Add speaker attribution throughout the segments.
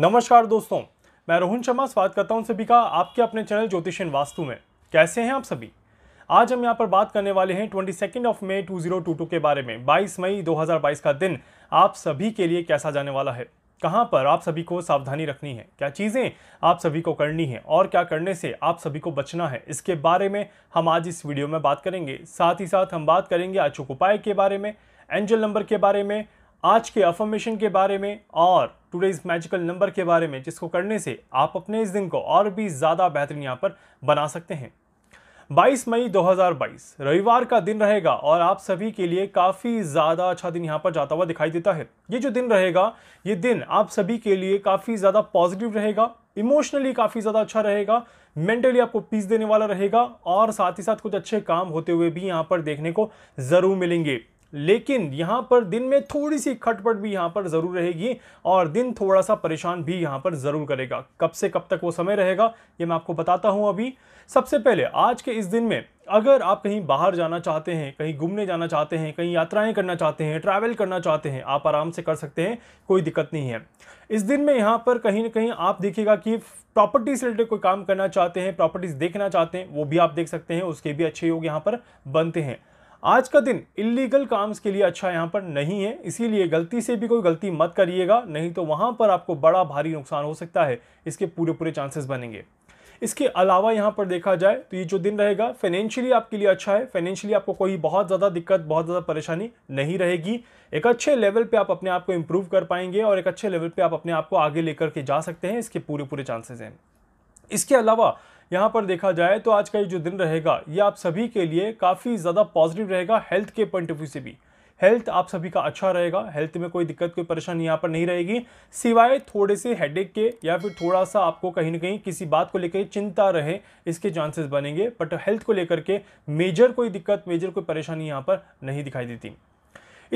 Speaker 1: नमस्कार दोस्तों मैं रोहन शर्मा स्वागत करता हूं सभी का आपके अपने चैनल ज्योतिष इन वास्तु में कैसे हैं आप सभी आज हम यहाँ पर बात करने वाले हैं twenty second of May two zero two two के बारे में बाईस मई दो हज़ार बाईस का दिन आप सभी के लिए कैसा जाने वाला है कहाँ पर आप सभी को सावधानी रखनी है क्या चीज़ें आप सभी को करनी है और क्या करने से आप सभी को बचना है इसके बारे में हम आज इस वीडियो में बात करेंगे साथ ही साथ हम बात करेंगे अचूक उपाय के बारे में एंजल नंबर के बारे में आज के अफर्मेशन के बारे में और टुडेज मैजिकल नंबर के बारे में जिसको करने से आप अपने इस दिन को और भी ज़्यादा बेहतरीन यहाँ पर बना सकते हैं 22 मई 2022 रविवार का दिन रहेगा और आप सभी के लिए काफ़ी ज़्यादा अच्छा दिन यहाँ पर जाता हुआ दिखाई देता है ये जो दिन रहेगा ये दिन आप सभी के लिए काफ़ी ज़्यादा पॉजिटिव रहेगा इमोशनली काफ़ी ज़्यादा अच्छा रहेगा मेंटली आपको पीस देने वाला रहेगा और साथ ही साथ कुछ अच्छे काम होते हुए भी यहाँ पर देखने को ज़रूर मिलेंगे लेकिन यहां पर दिन में थोड़ी सी खटपट भी यहां पर ज़रूर रहेगी और दिन थोड़ा सा परेशान भी यहां पर ज़रूर करेगा कब से कब तक वो समय रहेगा ये मैं आपको बताता हूं अभी सबसे पहले आज के इस दिन में अगर आप कहीं बाहर जाना चाहते हैं कहीं घूमने जाना चाहते हैं कहीं यात्राएं करना चाहते हैं ट्रैवल करना चाहते हैं आप आराम से कर सकते हैं कोई दिक्कत नहीं है इस दिन में यहाँ पर कहीं ना कहीं आप देखिएगा कि प्रॉपर्टी से रिलेटेड कोई काम करना चाहते हैं प्रॉपर्टीज़ देखना चाहते हैं वो भी आप देख सकते हैं उसके भी अच्छे योग यहाँ पर बनते हैं आज का दिन इलीगल काम्स के लिए अच्छा यहाँ पर नहीं है इसीलिए गलती से भी कोई गलती मत करिएगा नहीं तो वहाँ पर आपको बड़ा भारी नुकसान हो सकता है इसके पूरे पूरे चांसेस बनेंगे इसके अलावा यहाँ पर देखा जाए तो ये जो दिन रहेगा फाइनेंशियली आपके लिए अच्छा है फाइनेंशियली आपको कोई बहुत ज़्यादा दिक्कत बहुत ज़्यादा परेशानी नहीं रहेगी एक अच्छे लेवल पर आप अपने आप को इम्प्रूव कर पाएंगे और एक अच्छे लेवल पर आप अपने आप को आगे लेकर के जा सकते हैं इसके पूरे पूरे चांसेज हैं इसके अलावा यहाँ पर देखा जाए तो आज का ये जो दिन रहेगा ये आप सभी के लिए काफ़ी ज़्यादा पॉजिटिव रहेगा हेल्थ के पॉइंट ऑफ व्यू से भी हेल्थ आप सभी का अच्छा रहेगा हेल्थ में कोई दिक्कत कोई परेशानी यहाँ पर नहीं रहेगी सिवाय थोड़े से हेडेक के या फिर थोड़ा सा आपको कहीं ना कहीं किसी बात को लेकर चिंता रहे इसके चांसेस बनेंगे बट हेल्थ को लेकर के मेजर कोई दिक्कत मेजर कोई परेशानी यहाँ पर नहीं दिखाई देती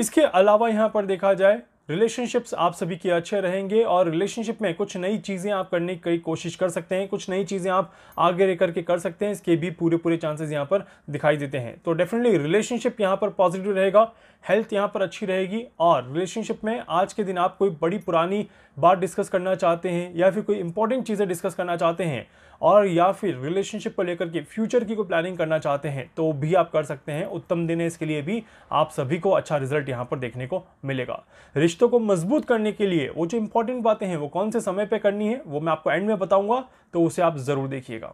Speaker 1: इसके अलावा यहाँ पर देखा जाए रिलेशनशिप्स आप सभी के अच्छे रहेंगे और रिलेशनशिप में कुछ नई चीज़ें आप करने की कोशिश कर सकते हैं कुछ नई चीज़ें आप आगे रह करके कर सकते हैं इसके भी पूरे पूरे चांसेस यहाँ पर दिखाई देते हैं तो डेफिनेटली रिलेशनशिप यहाँ पर पॉजिटिव रहेगा हेल्थ यहाँ पर अच्छी रहेगी और रिलेशनशिप में आज के दिन आप कोई बड़ी पुरानी बात डिस्कस करना चाहते हैं या फिर कोई इंपॉर्टेंट चीज़ें डिस्कस करना चाहते हैं और या फिर रिलेशनशिप को लेकर के फ्यूचर की कोई प्लानिंग करना चाहते हैं तो भी आप कर सकते हैं उत्तम दिन है इसके लिए भी आप सभी को अच्छा रिजल्ट यहाँ पर देखने को मिलेगा रिश्तों को मजबूत करने के लिए वो जो इंपॉर्टेंट बातें हैं वो कौन से समय पर करनी है वो मैं आपको एंड में बताऊँगा तो उसे आप ज़रूर देखिएगा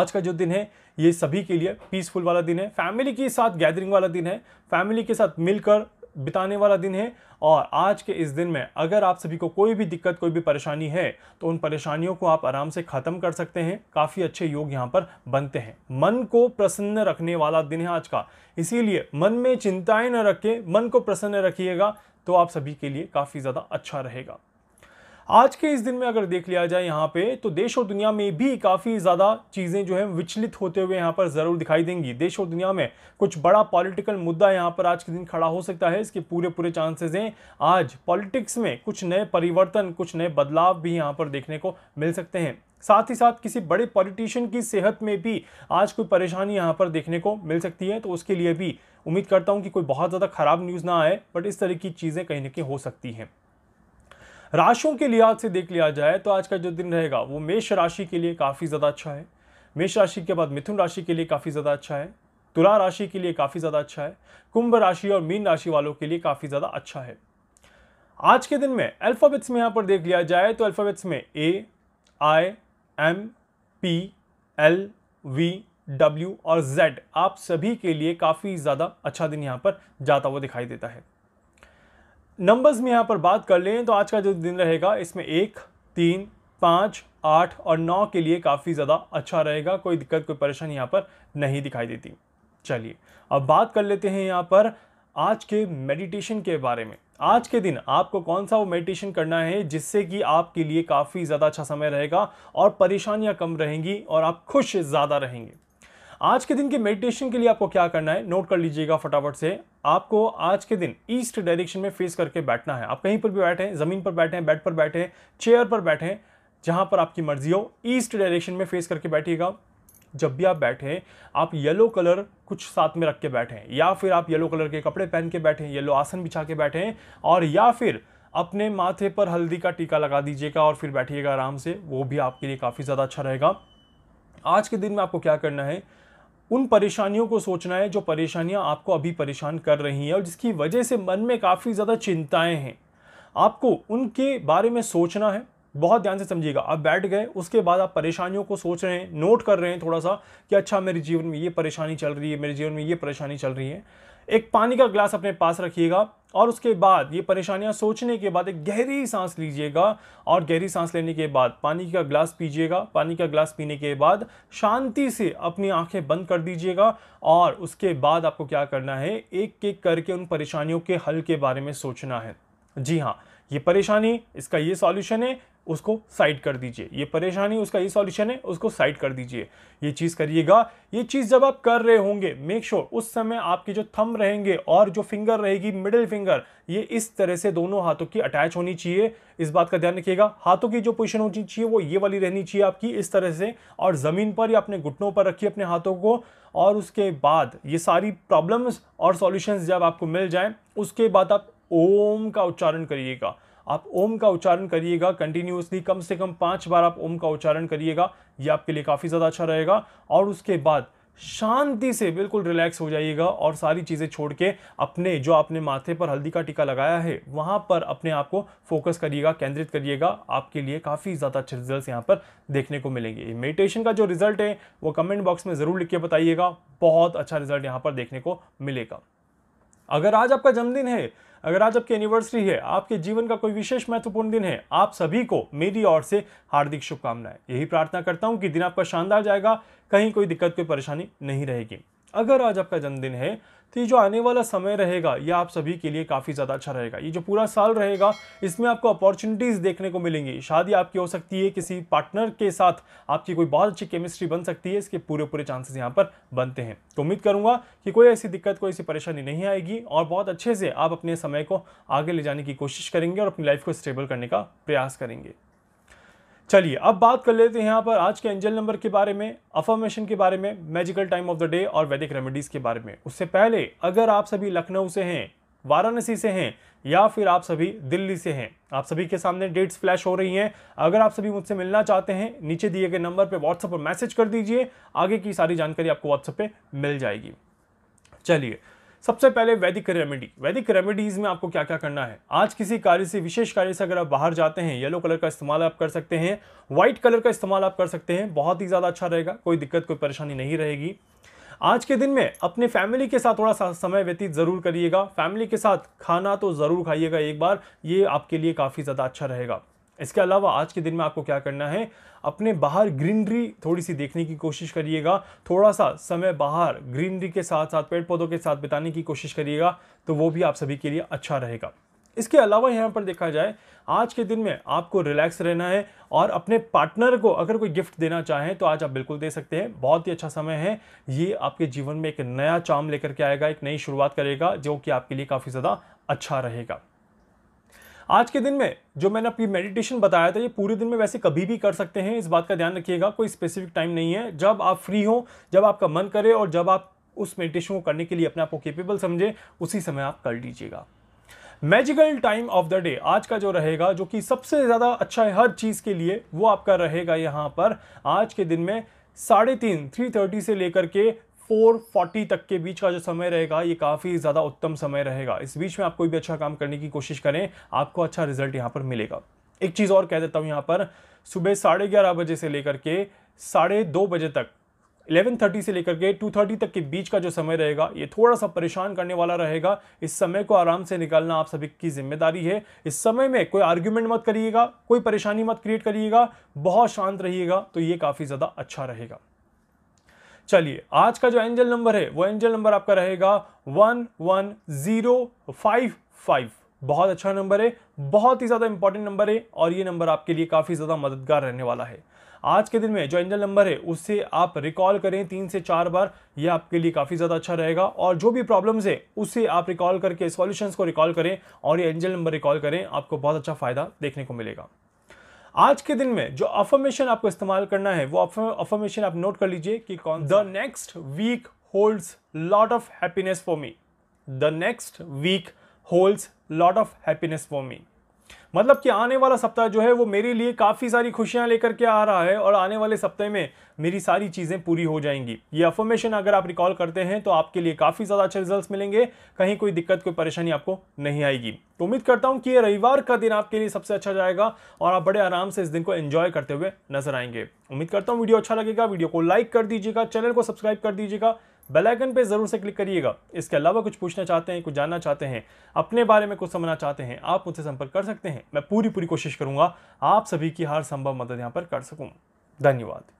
Speaker 1: आज का जो दिन है ये सभी के लिए पीसफुल वाला दिन है फैमिली के साथ गैदरिंग वाला दिन है फैमिली के साथ मिलकर बिताने वाला दिन है और आज के इस दिन में अगर आप सभी को कोई भी दिक्कत कोई भी परेशानी है तो उन परेशानियों को आप आराम से ख़त्म कर सकते हैं काफ़ी अच्छे योग यहाँ पर बनते हैं मन को प्रसन्न रखने वाला दिन है आज का इसीलिए मन में चिंताएं न रखें मन को प्रसन्न रखिएगा तो आप सभी के लिए काफ़ी ज़्यादा अच्छा रहेगा आज के इस दिन में अगर देख लिया जाए यहाँ पे तो देश और दुनिया में भी काफ़ी ज़्यादा चीज़ें जो है विचलित होते हुए यहाँ पर ज़रूर दिखाई देंगी देश और दुनिया में कुछ बड़ा पॉलिटिकल मुद्दा यहाँ पर आज के दिन खड़ा हो सकता है इसके पूरे पूरे चांसेस हैं आज पॉलिटिक्स में कुछ नए परिवर्तन कुछ नए बदलाव भी यहाँ पर देखने को मिल सकते हैं साथ ही साथ किसी बड़े पॉलिटिशियन की सेहत में भी आज कोई परेशानी यहाँ पर देखने को मिल सकती है तो उसके लिए भी उम्मीद करता हूँ कि कोई बहुत ज़्यादा ख़राब न्यूज़ ना आए बट इस तरह की चीज़ें कहीं ना कहीं हो सकती हैं राशियों के लिहाज से देख लिया जाए तो आज का जो दिन रहेगा वो मेष राशि के लिए काफ़ी ज़्यादा अच्छा है मेष राशि के बाद मिथुन राशि के लिए काफ़ी ज़्यादा अच्छा है तुला राशि के लिए काफ़ी ज़्यादा अच्छा है कुंभ राशि और मीन राशि वालों के लिए काफ़ी ज़्यादा अच्छा है आज के दिन में अल्फ़ाबेट्स में यहाँ पर देख लिया जाए तो अल्फ़ाबेट्स में A I M P L V W और जेड आप सभी के लिए काफ़ी ज़्यादा अच्छा दिन यहाँ पर जाता हुआ दिखाई देता है नंबर्स में यहाँ पर बात कर लें तो आज का जो दिन रहेगा इसमें एक तीन पाँच आठ और नौ के लिए काफ़ी ज़्यादा अच्छा रहेगा कोई दिक्कत कोई परेशानी यहाँ पर नहीं दिखाई देती चलिए अब बात कर लेते हैं यहाँ पर आज के मेडिटेशन के बारे में आज के दिन आपको कौन सा वो मेडिटेशन करना है जिससे कि आपके लिए काफ़ी ज़्यादा अच्छा समय रहेगा और परेशानियाँ कम रहेंगी और आप खुश ज़्यादा रहेंगे आज के दिन के मेडिटेशन के लिए आपको क्या करना है नोट कर लीजिएगा फटाफट से आपको आज के दिन ईस्ट डायरेक्शन में फेस करके बैठना है आप कहीं पर भी बैठे ज़मीन पर बैठे बेड पर बैठे चेयर पर बैठे जहाँ पर आपकी मर्जी हो ईस्ट डायरेक्शन में फेस करके बैठिएगा जब भी आप बैठे आप येलो कलर कुछ साथ में रख के बैठें या फिर आप येलो कलर के कपड़े पहन के बैठें येलो आसन बिछा के बैठें और या फिर अपने माथे पर हल्दी का टीका लगा दीजिएगा और फिर बैठिएगा आराम से वो भी आपके लिए काफ़ी ज़्यादा अच्छा रहेगा आज के दिन में आपको क्या करना है उन परेशानियों को सोचना है जो परेशानियां आपको अभी परेशान कर रही हैं और जिसकी वजह से मन में काफ़ी ज़्यादा चिंताएं हैं आपको उनके बारे में सोचना है बहुत ध्यान से समझिएगा आप बैठ गए उसके बाद आप परेशानियों को सोच रहे हैं नोट कर रहे हैं थोड़ा सा कि अच्छा मेरे जीवन में ये परेशानी चल रही है मेरे जीवन में ये परेशानी चल रही है एक पानी का ग्लास अपने पास रखिएगा और उसके बाद ये परेशानियाँ सोचने के बाद एक गहरी सांस लीजिएगा और गहरी सांस लेने के बाद पानी का ग्लास पीजिएगा पानी का ग्लास पीने के बाद शांति से अपनी आंखें बंद कर दीजिएगा और उसके बाद आपको क्या करना है एक एक करके उन परेशानियों के हल के बारे में सोचना है जी हाँ ये परेशानी इसका ये सॉल्यूशन है उसको साइड कर दीजिए ये परेशानी उसका ये सॉल्यूशन है उसको साइड कर दीजिए ये चीज़ करिएगा ये चीज़ जब आप कर रहे होंगे मेक श्योर sure, उस समय आपके जो थम रहेंगे और जो फिंगर रहेगी मिडिल फिंगर ये इस तरह से दोनों हाथों की अटैच होनी चाहिए इस बात का ध्यान रखिएगा हाथों की जो पोजिशन होनी चाहिए वो ये वाली रहनी चाहिए आपकी इस तरह से और ज़मीन पर या अपने घुटनों पर रखिए अपने हाथों को और उसके बाद ये सारी प्रॉब्लम्स और सॉल्यूशंस जब आपको मिल जाएं उसके बाद आप ओम का उच्चारण करिएगा आप ओम का उच्चारण करिएगा कंटिन्यूसली कम से कम पाँच बार आप ओम का उच्चारण करिएगा ये आपके लिए काफ़ी ज़्यादा अच्छा रहेगा और उसके बाद शांति से बिल्कुल रिलैक्स हो जाइएगा और सारी चीज़ें छोड़ के अपने जो आपने माथे पर हल्दी का टीका लगाया है वहाँ पर अपने आप को फोकस करिएगा केंद्रित करिएगा आपके लिए काफ़ी ज़्यादा अच्छे रिजल्ट यहाँ पर देखने को मिलेंगे मेडिटेशन का जो रिजल्ट है वो कमेंट बॉक्स में ज़रूर लिख के बताइएगा बहुत अच्छा रिजल्ट यहाँ पर देखने को मिलेगा अगर आज आपका जन्मदिन है अगर आज आपकी एनिवर्सरी है आपके जीवन का कोई विशेष महत्वपूर्ण दिन है आप सभी को मेरी ओर से हार्दिक शुभकामनाएं यही प्रार्थना करता हूँ कि दिन आपका शानदार जाएगा कहीं कोई दिक्कत कोई परेशानी नहीं रहेगी अगर आज आपका जन्मदिन है तो ये जो आने वाला समय रहेगा ये आप सभी के लिए काफ़ी ज़्यादा अच्छा रहेगा ये जो पूरा साल रहेगा इसमें आपको अपॉर्चुनिटीज़ देखने को मिलेंगी शादी आपकी हो सकती है किसी पार्टनर के साथ आपकी कोई बहुत अच्छी केमिस्ट्री बन सकती है इसके पूरे पूरे चांसेस यहाँ पर बनते हैं तो उम्मीद करूँगा कि कोई ऐसी दिक्कत कोई ऐसी परेशानी नहीं आएगी और बहुत अच्छे से आप अपने समय को आगे ले जाने की कोशिश करेंगे और अपनी लाइफ को स्टेबल करने का प्रयास करेंगे चलिए अब बात कर लेते हैं यहाँ पर आज के एंजल नंबर के बारे में अफर्मेशन के बारे में magical time of the day और वैदिक रेमेडीज़ के बारे में उससे पहले अगर आप सभी लखनऊ से हैं वाराणसी से हैं या फिर आप सभी दिल्ली से हैं आप सभी के सामने डेट्स फ्लैश हो रही हैं अगर आप सभी मुझसे मिलना चाहते हैं नीचे दिए गए नंबर पर व्हाट्सएप पर मैसेज कर दीजिए आगे की सारी जानकारी आपको व्हाट्सएप पर मिल जाएगी चलिए सबसे पहले वैदिक रेमेडी वैदिक रेमेडीज में आपको क्या क्या करना है आज किसी कार्य से विशेष कार्य से अगर आप बाहर जाते हैं येलो कलर का इस्तेमाल आप कर सकते हैं व्हाइट कलर का इस्तेमाल आप कर सकते हैं बहुत ही ज़्यादा अच्छा रहेगा कोई दिक्कत कोई परेशानी नहीं रहेगी आज के दिन में अपने फैमिली के साथ थोड़ा सा समय व्यतीत ज़रूर करिएगा फैमिली के साथ खाना तो ज़रूर खाइएगा एक बार ये आपके लिए काफ़ी ज़्यादा अच्छा रहेगा इसके अलावा आज के दिन में आपको क्या करना है अपने बाहर ग्रीनरी थोड़ी सी देखने की कोशिश करिएगा थोड़ा सा समय बाहर ग्रीनरी के साथ साथ पेड़ पौधों के साथ बिताने की कोशिश करिएगा तो वो भी आप सभी के लिए अच्छा रहेगा इसके अलावा यहाँ पर देखा जाए आज के दिन में आपको रिलैक्स रहना है और अपने पार्टनर को अगर कोई गिफ्ट देना चाहें तो आज आप बिल्कुल दे सकते हैं बहुत ही अच्छा समय है ये आपके जीवन में एक नया चाम लेकर के आएगा एक नई शुरुआत करेगा जो कि आपके लिए काफ़ी ज़्यादा अच्छा रहेगा आज के दिन में जो मैंने आपकी मेडिटेशन बताया था ये पूरे दिन में वैसे कभी भी कर सकते हैं इस बात का ध्यान रखिएगा कोई स्पेसिफिक टाइम नहीं है जब आप फ्री हो जब आपका मन करे और जब आप उस मेडिटेशन को करने के लिए अपने आप को केपेबल समझें उसी समय आप कर लीजिएगा magical time of the day आज का जो रहेगा जो कि सबसे ज़्यादा अच्छा है हर चीज़ के लिए वो आपका रहेगा यहाँ पर आज के दिन में साढ़े तीन थ्री थर्टी से लेकर के 440 तक के बीच का जो समय रहेगा ये काफ़ी ज़्यादा उत्तम समय रहेगा इस बीच में आप कोई भी अच्छा काम करने की कोशिश करें आपको अच्छा रिजल्ट यहाँ पर मिलेगा एक चीज़ और कह देता हूँ यहाँ पर सुबह साढ़े ग्यारह बजे से लेकर के साढ़े दो बजे तक 11:30 से लेकर के 2:30 तक के बीच का जो समय रहेगा ये थोड़ा सा परेशान करने वाला रहेगा इस समय को आराम से निकालना आप सभी की जिम्मेदारी है इस समय में कोई आर्ग्यूमेंट मत करिएगा कोई परेशानी मत क्रिएट करिएगा बहुत शांत रहिएगा तो ये काफ़ी ज़्यादा अच्छा रहेगा चलिए आज का जो एंजल नंबर है वो एंजल नंबर आपका रहेगा one one zero five five बहुत अच्छा नंबर है बहुत ही ज़्यादा इंपॉर्टेंट नंबर है और ये नंबर आपके लिए काफ़ी ज़्यादा मददगार रहने वाला है आज के दिन में जो एंजल नंबर है उससे आप रिकॉल करें तीन से चार बार ये आपके लिए काफ़ी ज़्यादा अच्छा रहेगा और जो भी प्रॉब्लम्स है उसे आप रिकॉल करके सॉल्यूशंस को रिकॉल करें और ये एंजल नंबर रिकॉल करें आपको बहुत अच्छा फ़ायदा देखने को मिलेगा आज के दिन में जो अफर्मेशन आपको इस्तेमाल करना है वो अफर्मेशन आप नोट कर लीजिए कि कौन the next week holds lot of happiness for me the next week holds lot of happiness for me मतलब कि आने वाला सप्ताह जो है वो मेरे लिए काफ़ी सारी खुशियां लेकर के आ रहा है और आने वाले सप्ताह में मेरी सारी चीज़ें पूरी हो जाएंगी ये अफॉर्मेशन अगर आप रिकॉल करते हैं तो आपके लिए काफ़ी ज़्यादा अच्छे रिजल्ट मिलेंगे कहीं कोई दिक्कत कोई परेशानी आपको नहीं आएगी तो उम्मीद करता हूँ कि ये रविवार का दिन आपके लिए सबसे अच्छा जाएगा और आप बड़े आराम से इस दिन को एंजॉय करते हुए नजर आएंगे उम्मीद करता हूँ वीडियो अच्छा लगेगा वीडियो को लाइक कर दीजिएगा चैनल को सब्सक्राइब कर दीजिएगा बेलाइकन पर ज़रूर से क्लिक करिएगा इसके अलावा कुछ पूछना चाहते हैं कुछ जानना चाहते हैं अपने बारे में कुछ समझना चाहते हैं आप मुझसे संपर्क कर सकते हैं मैं पूरी पूरी कोशिश करूँगा आप सभी की हर संभव मदद यहाँ पर कर सकूँ धन्यवाद